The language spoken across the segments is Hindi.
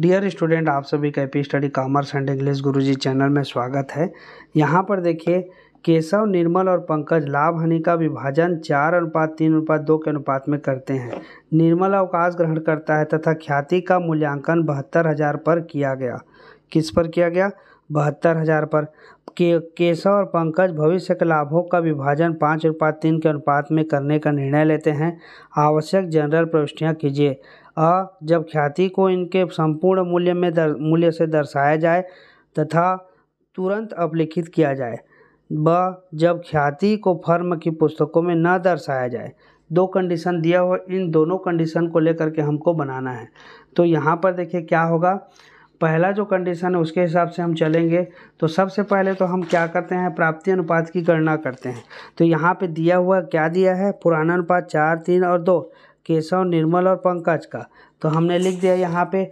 डियर स्टूडेंट आप सभी का AP study commerce and English Guruji channel में स्वागत है यहाँ पर देखिए केशव निर्मल और पंकज लाभ हानि का विभाजन चार अनुपात तीन अनुपात दो के अनुपात में करते हैं निर्मल अवकाश ग्रहण करता है तथा ख्याति का मूल्यांकन बहत्तर हज़ार पर किया गया किस पर किया गया बहत्तर हज़ार पर के केशव और पंकज भविष्य के लाभों का विभाजन पाँच अनुपात तीन के अनुपात में करने का निर्णय लेते हैं आवश्यक जनरल प्रविष्टियाँ कीजिए अ जब ख्याति को इनके संपूर्ण मूल्य में दर मूल्य से दर्शाया जाए तथा तुरंत अपलिखित किया जाए ब जब ख्याति को फर्म की पुस्तकों में न दर्शाया जाए दो कंडीशन दिया हुआ इन दोनों कंडीशन को लेकर के हमको बनाना है तो यहाँ पर देखिए क्या होगा पहला जो कंडीशन है उसके हिसाब से हम चलेंगे तो सबसे पहले तो हम क्या करते हैं प्राप्ति अनुपात की गणना करते हैं तो यहाँ पे दिया हुआ क्या दिया है पुराना अनुपात चार तीन और दो केशव निर्मल और पंकज का तो हमने लिख दिया यहाँ पे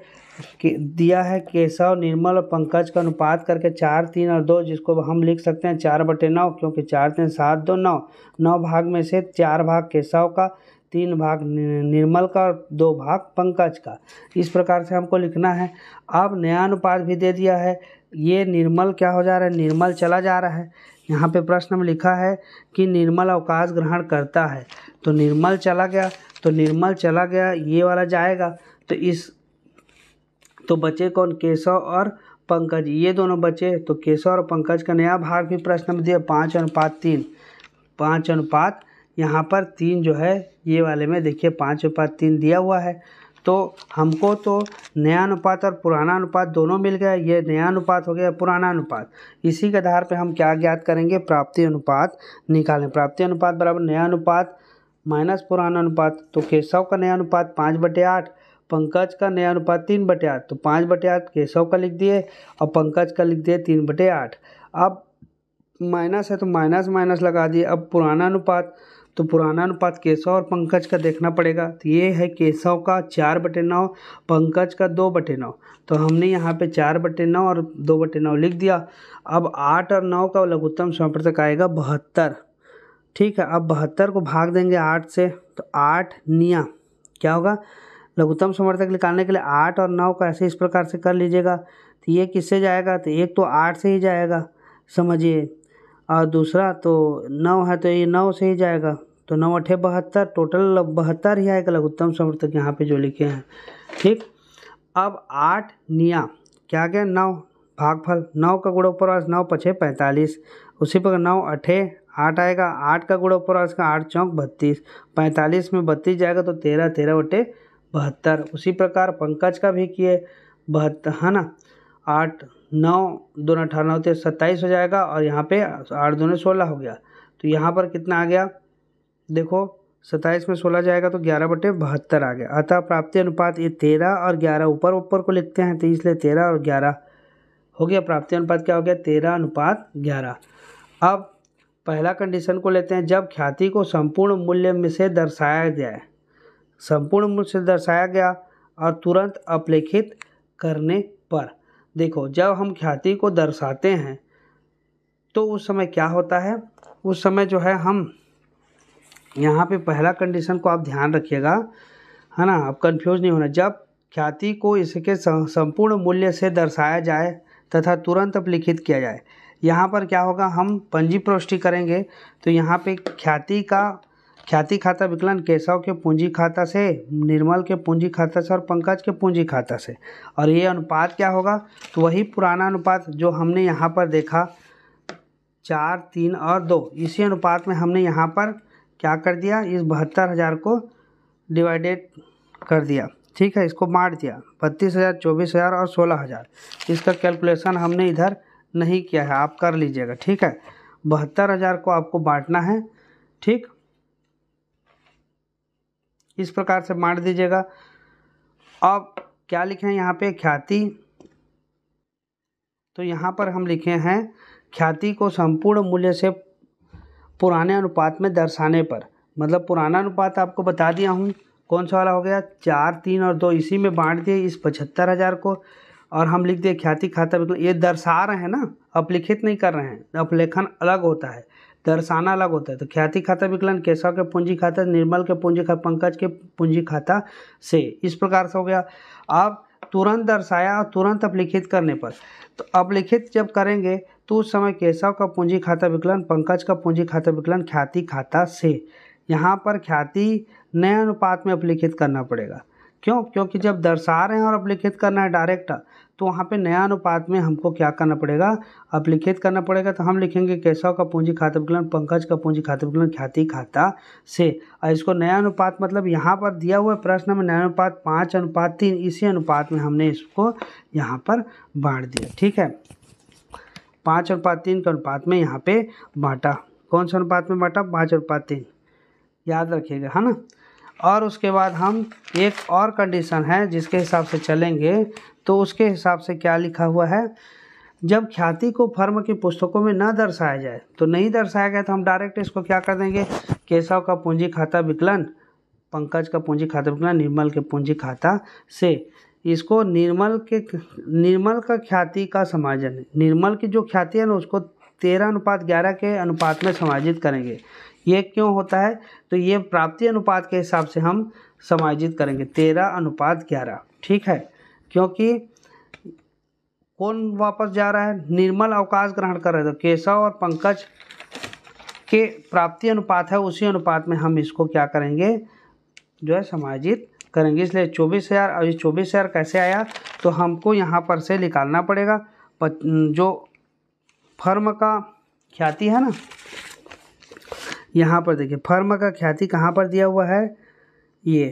कि दिया है केशव निर्मल और पंकज का अनुपात करके चार तीन और दो जिसको हम लिख सकते हैं चार बटे नौ क्योंकि चार तीन सात दो नौ नौ भाग में से चार भाग केशव का तीन भाग निर्मल का और दो भाग पंकज का इस प्रकार से हमको लिखना है अब नया अनुपात भी दे दिया है ये निर्मल क्या हो जा रहा है निर्मल चला जा रहा है यहाँ पे प्रश्न में लिखा है कि निर्मल अवकाश ग्रहण करता है तो निर्मल चला गया तो निर्मल चला गया ये वाला जाएगा तो इस तो बचे कौन केशव और पंकज ये दोनों बचे तो केशव और पंकज का नया भाग भी प्रश्न में दिया पाँच अनुपात तीन पाँच अनुपात यहाँ पर तीन जो है ये वाले में देखिए पाँच अनुपात तीन दिया हुआ है तो हमको तो नया अनुपात और पुराना अनुपात दोनों मिल गया ये नया अनुपात हो गया पुराना अनुपात इसी के आधार पर हम क्या ज्ञात करेंगे प्राप्ति अनुपात निकालें प्राप्ति अनुपात बराबर नया अनुपात माइनस पुराना अनुपात तो केशव का नया अनुपात पाँच बटे आठ पंकज का नया अनुपात तीन बटे आठ तो पाँच बटे आठ केशव का लिख दिए और पंकज का लिख दिए तीन बटे आठ अब माइनस है तो माइनस माइनस लगा दिए अब पुराना अनुपात तो पुराना अनुपात केशव और पंकज का देखना पड़ेगा तो ये है केशव का चार बटे नौ पंकज का दो बटे नौ तो हमने यहाँ पे चार बटे नौ और दो बटे नौ लिख दिया अब आठ और नौ का लघुत्तम समापवर्तक आएगा बहत्तर ठीक है अब बहत्तर को भाग देंगे आठ से तो आठ निया क्या होगा लघुत्तम समर्थक निकालने के लिए आठ और नौ का ऐसे इस प्रकार से कर लीजिएगा तो ये किससे जाएगा तो एक तो आठ से ही जाएगा समझिए और दूसरा तो नौ है तो ये नौ से ही जाएगा तो नौ अठे बहत्तर टोटल बहत्तर ही आएगा लघुत्तम समर्थक यहाँ पे जो लिखे हैं ठीक अब आठ निया क्या क्या नौ भागफल नौ का गुणोपरवास नौ पछे पैंतालीस उसी पर नौ अठे आठ आएगा आठ का गुणोपरवास का आठ चौंक बत्तीस पैंतालीस में बत्तीस जाएगा तो तेरह तेरह बटे बहत्तर उसी प्रकार पंकज का भी किए बहत्तर है ना आठ नौ दोनों अठारह होते सत्ताईस हो जाएगा और यहाँ पे आठ दोनों सोलह हो गया तो यहाँ पर कितना आ गया देखो सत्ताईस में सोलह जाएगा तो ग्यारह बटे बहत्तर आ गया अतः प्राप्ति अनुपात ये तेरह और ग्यारह ऊपर ऊपर को लिखते हैं तो इसलिए तेरह और ग्यारह हो गया प्राप्ति अनुपात क्या हो गया तेरह अनुपात ग्यारह अब पहला कंडीशन को लेते हैं जब ख्याति को संपूर्ण मूल्य में से दर्शाया जाए संपूर्ण मूल्य से दर्शाया गया और तुरंत अपलेखित करने पर देखो जब हम ख्याति को दर्शाते हैं तो उस समय क्या होता है उस समय जो है हम यहाँ पे पहला कंडीशन को आप ध्यान रखिएगा है ना आप कंफ्यूज नहीं होना जब ख्याति को इसके संपूर्ण मूल्य से दर्शाया जाए तथा तुरंत अपलिखित किया जाए यहाँ पर क्या होगा हम पंजी प्रविष्टि करेंगे तो यहाँ पे ख्याति का ख्याति खाता विकलन केशव के पूंजी खाता से निर्मल के पूंजी खाता से और पंकज के पूंजी खाता से और ये अनुपात क्या होगा तो वही पुराना अनुपात जो हमने यहाँ पर देखा चार तीन और दो इसी अनुपात में हमने यहाँ पर क्या कर दिया इस बहत्तर हज़ार को डिवाइडेड कर दिया ठीक है इसको मार दिया बत्तीस हज़ार चौबीस हज़ार और सोलह हज़ार इसका कैलकुलेशन हमने इधर नहीं किया है आप कर लीजिएगा ठीक है बहत्तर हज़ार को आपको बांटना है ठीक इस प्रकार से बांट दीजिएगा अब क्या लिखे हैं यहाँ पे ख्याति तो यहाँ पर हम लिखे हैं ख्याति को संपूर्ण मूल्य से पुराने अनुपात में दर्शाने पर मतलब पुराना अनुपात आपको बता दिया हूँ कौन सा वाला हो गया चार तीन और दो इसी में बांट दिए इस पचहत्तर हज़ार को और हम लिख दिए ख्याति खाता बिल्कुल ये दर्शा रहे हैं ना अपलिखित नहीं कर रहे हैं अपलेखन अलग होता है दर्शाना अलग होता है तो ख्याति खाता विकलन केशव के पूंजी खाता निर्मल के पूंजी खाता पंकज के पूंजी खाता से इस प्रकार से हो गया अब तुरंत दर्शाया और तुरंत अपलिखित करने पर तो अपलिखित जब करेंगे तो उस समय केशव का पूंजी खाता विकलन पंकज का पूंजी खाता विकलन ख्याति खाता से यहाँ पर ख्याति नए अनुपात में अपलिखित करना पड़ेगा क्यों क्योंकि जब दर्शा रहे हैं और अपलिखित करना है डायरेक्ट तो वहाँ पे नया अनुपात में हमको क्या करना पड़ेगा अपलिखित करना पड़ेगा तो हम लिखेंगे केशव का पूंजी खाता विकलन पंकज का पूंजी खाता विकलन ख्याति खाता से और इसको नया अनुपात मतलब यहाँ पर दिया हुआ प्रश्न में नया अनुपात पाँच अनुपात तीन इसी अनुपात में हमने इसको यहाँ पर बांट दिया ठीक है पाँच अनुपात तीन के अनुपात में यहाँ पे बांटा कौन से अनुपात में बांटा पाँच अनुपात तीन याद रखिएगा है ना और उसके बाद हम एक और कंडीशन है जिसके हिसाब से चलेंगे तो उसके हिसाब से क्या लिखा हुआ है जब ख्याति को फर्म की पुस्तकों में न दर्शाया जाए तो नहीं दर्शाया गया तो हम डायरेक्ट इसको क्या कर देंगे केशव का पूंजी खाता विकलन पंकज का पूंजी खाता विकलन निर्मल के पूंजी खाता से इसको निर्मल के निर्मल का ख्याति का समाजन निर्मल की जो ख्याति है ना उसको तेरह अनुपात ग्यारह के अनुपात में समाजित करेंगे ये क्यों होता है तो ये प्राप्ति अनुपात के हिसाब से हम समायोजित करेंगे तेरह अनुपात ग्यारह ठीक है क्योंकि कौन वापस जा रहा है निर्मल अवकाश ग्रहण कर रहे तो केशव और पंकज के प्राप्ति अनुपात है उसी अनुपात में हम इसको क्या करेंगे जो है समाजित करेंगे इसलिए चौबीस हज़ार और ये चौबीस हज़ार कैसे आया तो हमको यहाँ पर से निकालना पड़ेगा जो फर्म का ख्याति है ना यहाँ पर देखिए फर्म का ख्याति कहाँ पर दिया हुआ है ये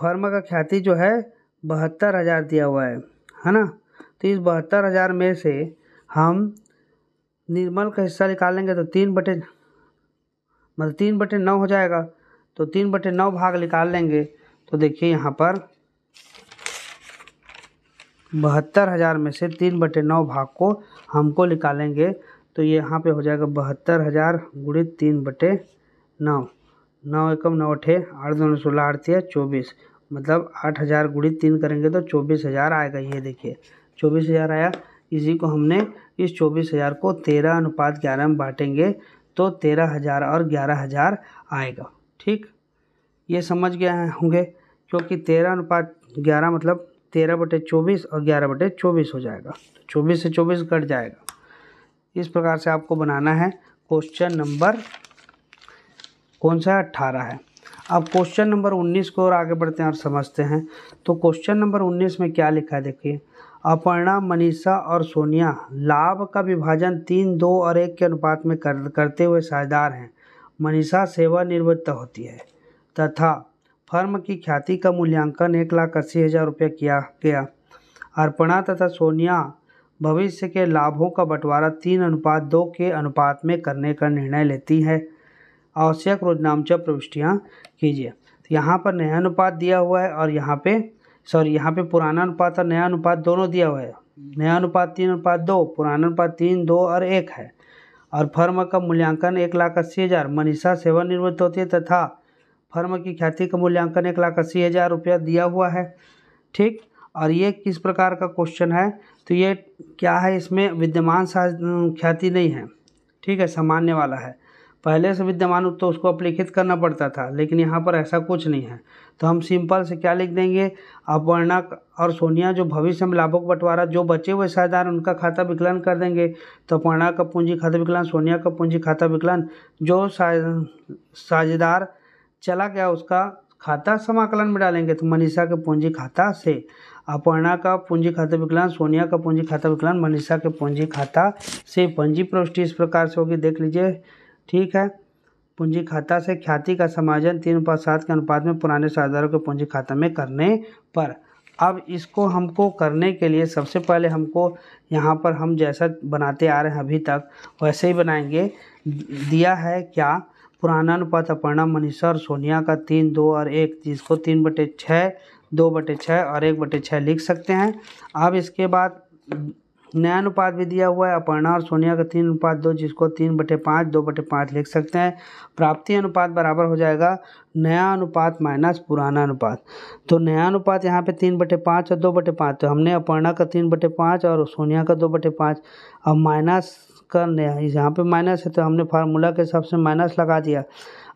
फर्म का ख्याति जो है बहत्तर हज़ार दिया हुआ है है ना तो इस बहत्तर हज़ार में से हम निर्मल का हिस्सा निकालेंगे तो तीन बटे मतलब तीन बटे नौ हो जाएगा तो तीन बटे नौ भाग निकाल लेंगे तो देखिए यहाँ पर बहत्तर हज़ार में से तीन बटे नौ भाग को हमको निकालेंगे तो ये यहाँ पे हो जाएगा बहत्तर हज़ार गुणित तीन बटे नौ नौ एकम नौ अठे आठ दो सोलह आठ या चौबीस मतलब आठ हज़ार गुणित तीन करेंगे तो चौबीस हज़ार आएगा ये देखिए चौबीस हज़ार आया इसी को हमने इस चौबीस हज़ार को तेरह अनुपात ग्यारह में बांटेंगे तो तेरह हज़ार और ग्यारह हज़ार आएगा ठीक ये समझ गए होंगे क्योंकि तेरह अनुपात ग्यारह मतलब तेरह बटे चौबीस और ग्यारह बटे चौबीस हो जाएगा तो चौबीस से चौबीस कट जाएगा इस प्रकार से आपको बनाना है क्वेश्चन नंबर कौन सा है अट्ठारह है अब क्वेश्चन नंबर उन्नीस को और आगे बढ़ते हैं और समझते हैं तो क्वेश्चन नंबर उन्नीस में क्या लिखा है देखिए अपर्णा मनीषा और सोनिया लाभ का विभाजन तीन दो और एक के अनुपात में कर, करते हुए साझेदार हैं मनीषा सेवा निवृत्त होती है तथा फर्म की ख्याति का मूल्यांकन एक लाख अस्सी हज़ार रुपये किया गया अर्पणा तथा सोनिया भविष्य के लाभों का बंटवारा तीन अनुपात दो के अनुपात में करने का निर्णय लेती है आवश्यक रोजनामचा प्रविष्टियाँ कीजिए यहाँ पर नया अनुपात दिया हुआ है और यहाँ पे सॉरी यहाँ पे पुराना अनुपात और नया अनुपात दोनों दिया हुआ है नया अनुपात तीन अनुपात दो पुराना अनुपात तीन दो और एक है और फर्म का मूल्यांकन एक लाख अस्सी हज़ार मनीषा सेवानिवृत्त होती है तथा फर्म की ख्याति का मूल्यांकन एक लाख अस्सी हज़ार रुपया दिया हुआ है ठीक और ये किस प्रकार का क्वेश्चन है तो ये क्या है इसमें विद्यमान ख्याति नहीं है ठीक है सामान्य वाला है पहले से विद्यमान तो उसको अपलिखित करना पड़ता था लेकिन यहाँ पर ऐसा कुछ नहीं है तो हम सिंपल से क्या लिख देंगे अपर्णा और सोनिया जो भविष्य में लाभों बंटवारा जो बचे हुए साझेदार उनका खाता विकलन कर देंगे तो अपर्णा का पूंजी खाता विकलन सोनिया का पूंजी खाता विकलन जो साझेदार चला गया उसका खाता समाकलन में डालेंगे तो मनीषा के पूंजी खाता से अपर्णा का पूंजी खाता विकलन सोनिया का पूंजी खाता विकलन मनीषा के पूंजी खाता से पूंजी प्रविष्टि इस प्रकार से होगी देख लीजिए ठीक है पूंजी खाता से ख्याति का समाजन तीन पाँच सात के अनुपात में पुराने साझेदारों के पूंजी खाता में करने पर अब इसको हमको करने के लिए सबसे पहले हमको यहाँ पर हम जैसा बनाते आ रहे हैं अभी तक वैसे ही बनाएंगे दिया है क्या पुराना अनुपात अपर्णा मनीषा और सोनिया का तीन दो और एक जिसको तीन बटे छः दो बटे छः और एक बटे छः लिख सकते हैं अब इसके बाद नया अनुपात भी दिया हुआ है अपर्णा और सोनिया का तीन अनुपात दो जिसको तीन बटे पाँच दो बटे पाँच लिख सकते हैं प्राप्ति अनुपात बराबर हो जाएगा नया अनुपात माइनस पुराना अनुपात तो नया अनुपात यहाँ पे तीन बटे पाँच और दो बटे पाँच तो हमने अपर्णा का तीन बटे पाँच और सोनिया का दो बटे पाँच अब माइनस हैं यहाँ पे माइनस है तो हमने फार्मूला के हिसाब से माइनस लगा दिया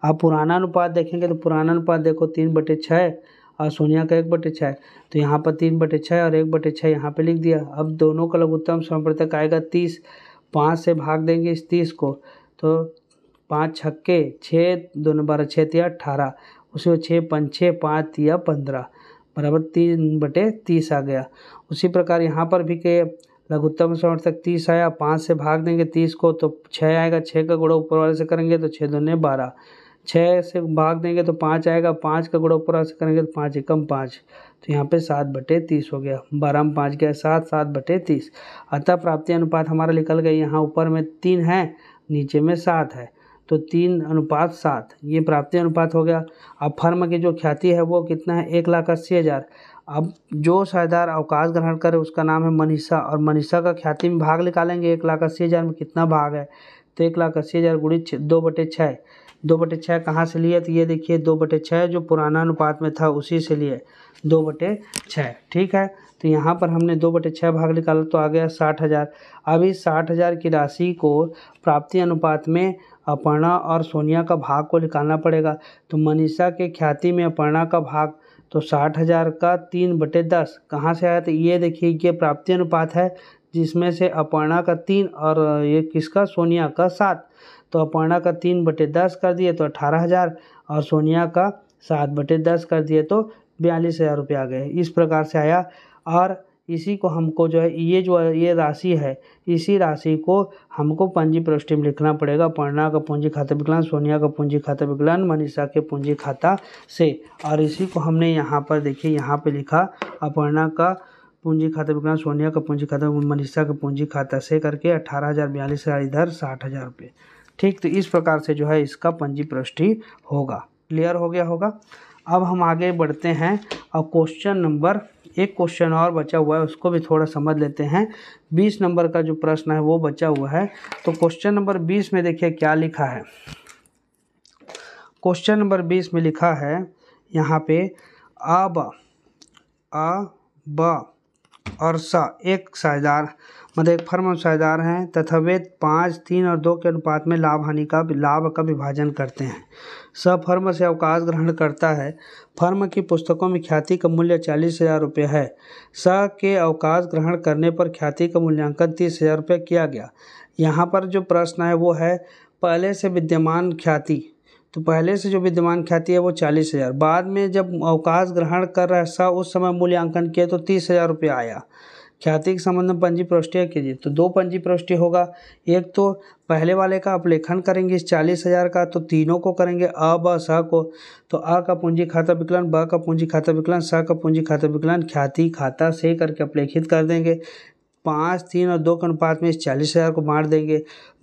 आप पुराना अनुपात देखेंगे तो पुराना अनुपात देखो तीन बटे छः और सोनिया का एक बटे छः तो यहाँ पर तीन बटे छः और एक बटे छः यहाँ पर लिख दिया अब दोनों का लघुत्तम संप्रतक आएगा तीस पाँच से भाग देंगे इस तीस को तो पाँच छक्के छः दोनों बारह छः तिया अट्ठारह उसी छः पाँच छः पाँच तिया पंद्रह बराबर तीन बटे तीस आ गया उसी प्रकार यहाँ पर भी के लघुत्तम सौठ तक तीस आया पाँच से भाग देंगे तीस को तो छः आएगा छः का गुड़ा ऊपर वाले से करेंगे तो छः दोनों बारह छः से भाग देंगे तो पाँच आएगा पाँच का गुड़ा ऊपर वाले से करेंगे तो पाँच एकम पाँच तो यहाँ पे सात बटे तीस हो गया बारह में पाँच गया सात सात बटे तीस अतः प्राप्ति अनुपात हमारा निकल गया यहाँ ऊपर में तीन है नीचे में सात है तो तीन अनुपात सात ये प्राप्ति अनुपात हो गया अब फर्म की जो ख्याति है वो कितना है एक लाख अस्सी हज़ार अब जो शायदार अवकाश ग्रहण करे उसका नाम है मनीषा और मनीषा का ख्याति में भाग निकालेंगे एक लाख अस्सी हज़ार में कितना भाग है तो एक लाख अस्सी हज़ार गुड़ी छः दो बटे छः दो बटे छः कहाँ से लिए तो ये देखिए दो बटे छः जो पुराना अनुपात में था उसी से लिए दो बटे छः ठीक है तो यहाँ पर हमने दो बटे छः भाग निकाला तो आ गया साठ हज़ार अभी साठ हज़ार की राशि को प्राप्ति अनुपात में अपर्णा और सोनिया का भाग को निकालना पड़ेगा तो मनीषा के ख्याति में अपर्णा का भाग तो साठ हज़ार का तीन बटे दस कहाँ से आया तो ये देखिए ये प्राप्ति अनुपात है जिसमें से अपर्णा का तीन और ये किसका सोनिया का सात तो अपर्णा का तीन बटे दस कर दिए तो अठारह हज़ार और सोनिया का सात बटे दस कर दिए तो बयालीस हज़ार रुपये आ गए इस प्रकार से आया और इसी को हमको जो है ये जो ये राशि है इसी राशि को हमको पंजी प्रविष्टि में लिखना पड़ेगा प्रणा का पूंजी खाता विकलान सोनिया का पूंजी खाता विकलान मनीषा के पूंजी खाता से और इसी को हमने यहाँ पर देखिए यहाँ पे लिखा अपर्णा का पूंजी खाता विकलान सोनिया का पूंजी खाता मनीषा का पूंजी खाता से करके अठारह हज़ार बयालीस इधर साठ हज़ार रुपये ठीक तो इस प्रकार से जो है इसका पंजी प्रविष्टि होगा क्लियर हो गया होगा अब हम आगे बढ़ते हैं और क्वेश्चन नंबर एक क्वेश्चन और बचा हुआ है उसको भी थोड़ा समझ लेते हैं बीस नंबर का जो प्रश्न है वो बचा हुआ है तो क्वेश्चन नंबर बीस में देखिए क्या लिखा है क्वेश्चन नंबर बीस में लिखा है यहाँ पे अब अ ब और सा एक साझेदार मतलब एक फर्म साझेदार हैं तथा वे पाँच तीन और दो के अनुपात में लाभ हानि का लाभ का विभाजन करते हैं फर्म से अवकाश ग्रहण करता है फर्म की पुस्तकों में ख्याति का मूल्य चालीस हजार रुपये है स के अवकाश ग्रहण करने पर ख्याति का मूल्यांकन तीस हजार रुपये किया गया यहाँ पर जो प्रश्न है वो है पहले से विद्यमान ख्याति तो पहले से जो विद्यमान ख्याति है वो चालीस हज़ार बाद में जब अवकाश ग्रहण कर रहा है स उस समय मूल्यांकन किया तो तीस हज़ार रुपये आया ख्याति के संबंध में पंजी प्रविष्टियाँ कीजिए तो दो पंजी प्रविष्टि होगा एक तो पहले वाले का आप लेखन करेंगे इस चालीस हज़ार का तो तीनों को करेंगे अ ब स को तो अ का पूंजी खाता विकलन ब का पूंजी खाता विकलन स का पूंजी खाता विकलन ख्याति खाता से करके आप लेखित कर देंगे पाँच तीन और दो के अनुपात में इस चालीस हज़ार को बांट देंगे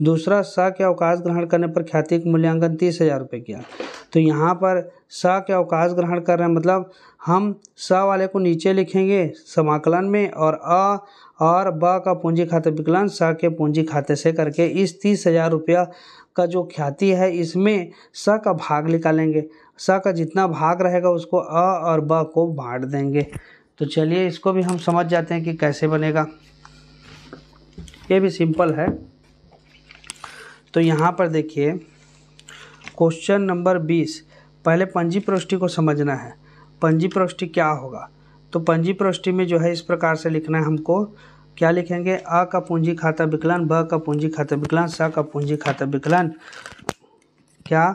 दूसरा स के अवकाश ग्रहण करने पर ख्याति का मूल्यांकन तीस हज़ार रुपये किया तो यहाँ पर स के अवकाश ग्रहण कर रहे हैं मतलब हम स वाले को नीचे लिखेंगे समाकलन में और अ और ब का पूंजी खाते विकलन स के पूंजी खाते से करके इस तीस हजार रुपया का जो ख्याति है इसमें स का भाग निकालेंगे स का जितना भाग रहेगा उसको अ और ब को बांट देंगे तो चलिए इसको भी हम समझ जाते हैं कि कैसे बनेगा ये भी सिंपल है तो यहाँ पर देखिए क्वेश्चन नंबर बीस पहले पंजी प्रविष्टि को समझना है पंजी प्रविष्टि क्या होगा तो पंजी प्रविष्टि में जो है इस प्रकार से लिखना है हमको क्या लिखेंगे अ का पूंजी खाता विकलान ब का पूंजी खाता विकलन स का पूंजी खाता विकलान क्या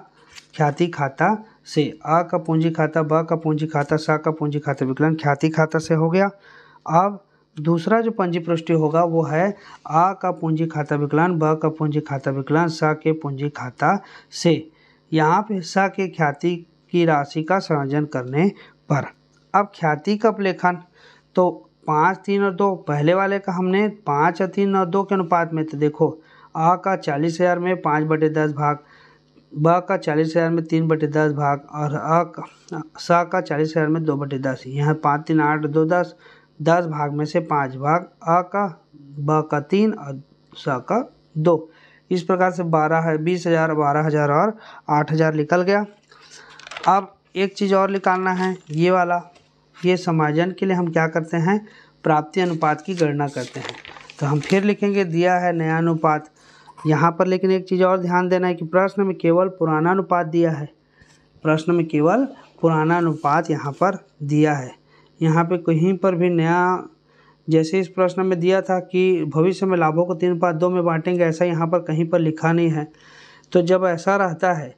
ख्याति खाता से अ का पूंजी खाता ब का पूंजी खाता स का पूंजी खाता विकलान ख्याति खाता से हो गया अब दूसरा जो पंजी पृष्टि होगा वो है आ का पूंजी खाता विकलान ब का पूंजी खाता विकलन स के पूंजी खाता से यहाँ पेशा के ख्याति की राशि का संयोजन करने पर अब ख्याति कब लेखन तो पाँच तीन और दो पहले वाले का हमने पाँच और तीन और दो के अनुपात में तो देखो आ का चालीस हज़ार में पाँच बटे दस भाग ब का चालीस हज़ार में तीन बटे दस भाग और अ का स का चालीस हज़ार में दो बटे दस यहाँ पाँच तीन आठ दो दस दस भाग में से पाँच भाग अ का ब का तीन और स का दो इस प्रकार से बारह है बीस हज़ार बारह हज़ार और आठ हज़ार निकल गया अब एक चीज़ और निकालना है ये वाला ये समाजन के लिए हम क्या करते हैं प्राप्ति अनुपात की गणना करते हैं तो हम फिर लिखेंगे दिया है नया अनुपात यहाँ पर लेकिन एक चीज़ और ध्यान देना है कि प्रश्न में केवल पुराना अनुपात दिया है प्रश्न में केवल पुराना अनुपात यहाँ पर दिया है यहाँ पे कहीं पर भी नया जैसे इस प्रश्न में दिया था कि भविष्य में लाभों को तीन पाँच दो में बांटेंगे ऐसा यहाँ पर कहीं पर लिखा नहीं है तो जब ऐसा रहता है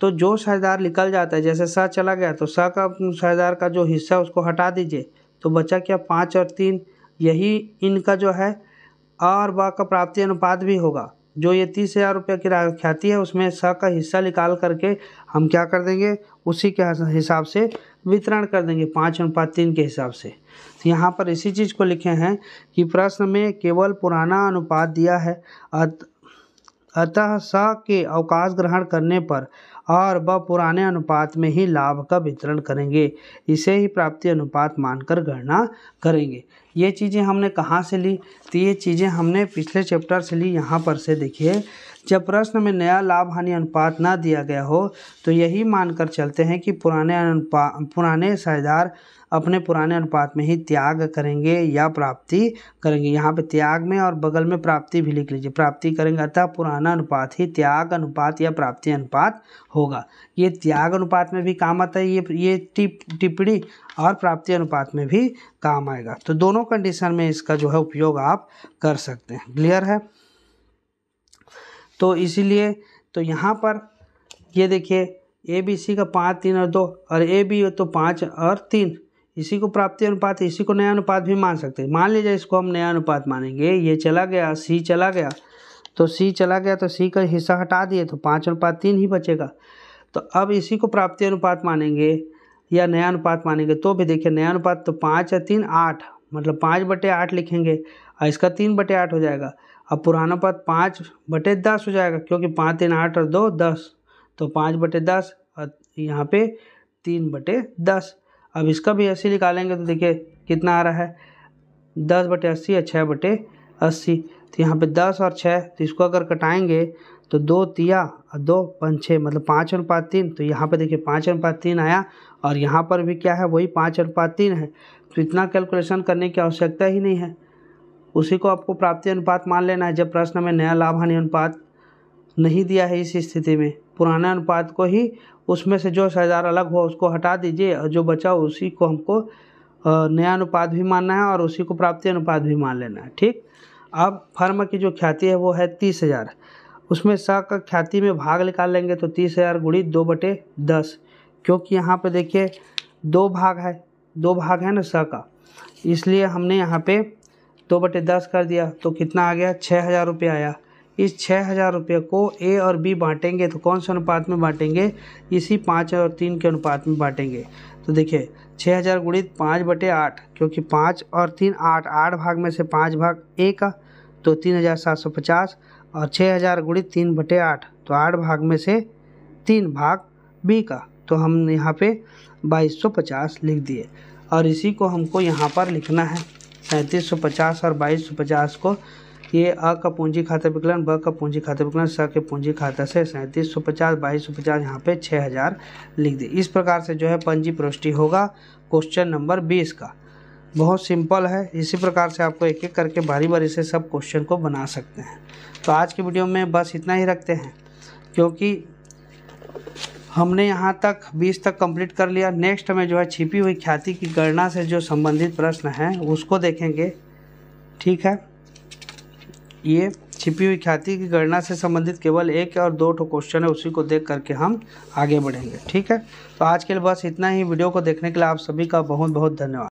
तो जो साझेदार निकल जाता है जैसे स चला गया तो स का साझेदार का जो हिस्सा उसको हटा दीजिए तो बचा क्या पाँच और तीन यही इनका जो है आ और बा का प्राप्ति अनुपात भी होगा जो ये तीस हज़ार रुपये की ख्याति है उसमें स का हिस्सा निकाल करके हम क्या कर देंगे उसी के हिसाब से वितरण कर देंगे पाँच अनुपात तीन के हिसाब से तो यहाँ पर इसी चीज़ को लिखे हैं कि प्रश्न में केवल पुराना अनुपात दिया है अतः स के अवकाश ग्रहण करने पर और वह पुराने अनुपात में ही लाभ का वितरण करेंगे इसे ही प्राप्ति अनुपात मानकर गणना करेंगे ये चीज़ें हमने कहाँ से ली तो ये चीज़ें हमने पिछले चैप्टर से ली यहाँ पर से देखिए जब प्रश्न में नया लाभ हानि अनुपात ना दिया गया हो तो यही मानकर चलते हैं कि पुराने अनुपात पुराने साझेदार अपने पुराने अनुपात में ही त्याग करेंगे या प्राप्ति करेंगे यहाँ पे त्याग में और बगल में प्राप्ति भी लिख लीजिए प्राप्ति करेंगे अतः पुराना अनुपात ही त्याग अनुपात या प्राप्ति अनुपात होगा ये त्याग अनुपात में भी काम आता है ये ये टिप टिप्पणी और प्राप्ति अनुपात में भी काम आएगा तो दोनों कंडीशन में इसका जो है उपयोग आप कर सकते हैं क्लियर है तो इसीलिए तो यहाँ पर ये देखिए ए बी सी का पाँच तीन और दो और ए बी तो पाँच और तीन इसी को प्राप्ति अनुपात इसी को नया अनुपात भी मान सकते हैं मान लीजिए इसको हम नया अनुपात मानेंगे ये चला गया सी चला गया तो सी चला गया तो सी का हिस्सा हटा दिए तो पाँच अनुपात तीन ही बचेगा तो अब इसी को प्राप्ति अनुपात मानेंगे या नया अनुपात मानेंगे तो भी देखिए नया अनुपात तो पाँच या तीन आठ मतलब पाँच बटे आठ लिखेंगे और इसका तीन बटे आठ हो जाएगा अब पुराना अनुपात पाँच बटे दस हो जाएगा क्योंकि पाँच तीन आठ और दो दस तो पाँच बटे दस और यहाँ पे तीन बटे दस अब इसका भी अस्सी निकालेंगे तो देखिए कितना आ रहा है दस बटे अस्सी या छः बटे अस्सी तो यहाँ पे दस और छः तो इसको अगर कटाएंगे तो दो तिया और दो छः मतलब पाँच अनुपात तीन तो यहाँ पे देखिए पाँच अनुपात तीन आया और यहाँ पर भी क्या है वही पाँच अनुपात तीन है तो इतना कैलकुलेशन करने की आवश्यकता ही नहीं है उसी को आपको प्राप्ति अनुपात मान लेना है जब प्रश्न में नया लाभ हानि अनुपात नहीं दिया है इस स्थिति में पुराने अनुपात को ही उसमें से जो हजार अलग हुआ उसको हटा दीजिए और जो बचा उसी को हमको नया अनुपात भी मानना है और उसी को प्राप्ति अनुपात भी मान लेना है ठीक अब फर्म की जो ख्याति है वो है तीस हजार उसमें स का ख्याति में भाग निकाल लेंगे तो तीस हजार गुड़ी दो बटे दस क्योंकि यहाँ पे देखिए दो भाग है दो भाग है ना स का इसलिए हमने यहाँ पे दो बटे दस कर दिया तो कितना आ गया छः हज़ार रुपये आया इस छः हज़ार रुपये को ए और बी बांटेंगे तो कौन से अनुपात में बांटेंगे इसी पाँच और तीन के अनुपात में बांटेंगे तो देखिए छः हज़ार गुणित पाँच बटे आठ क्योंकि पाँच और तीन आठ आठ भाग में से पाँच भाग ए का तो तीन हज़ार सात सौ पचास और छः हज़ार गुणित तीन बटे आठ तो आठ भाग में से तीन भाग बी का तो हम यहाँ पे बाईस सौ पचास लिख दिए और इसी को हमको यहाँ पर लिखना है सैंतीस सौ पचास और बाईस सौ पचास को ये अ का पूंजी खाता विकलन ब का पूंजी खाता विकलन स के पूंजी खाता से सैंतीस सौ पचास बाईस सौ पचास यहाँ पे छः हज़ार लिख दी इस प्रकार से जो है पंजी प्रविष्टि होगा क्वेश्चन नंबर बीस का बहुत सिंपल है इसी प्रकार से आपको एक एक करके बारी बारी से सब क्वेश्चन को बना सकते हैं तो आज की वीडियो में बस इतना ही रखते हैं क्योंकि हमने यहाँ तक 20 तक कंप्लीट कर लिया नेक्स्ट हमें जो है छिपी हुई ख्याति की गणना से जो संबंधित प्रश्न हैं उसको देखेंगे ठीक है ये छिपी हुई ख्याति की गणना से संबंधित केवल एक और दो ठो क्वेश्चन है उसी को देख करके हम आगे बढ़ेंगे ठीक है तो आज के लिए बस इतना ही वीडियो को देखने के लिए आप सभी का बहुत बहुत धन्यवाद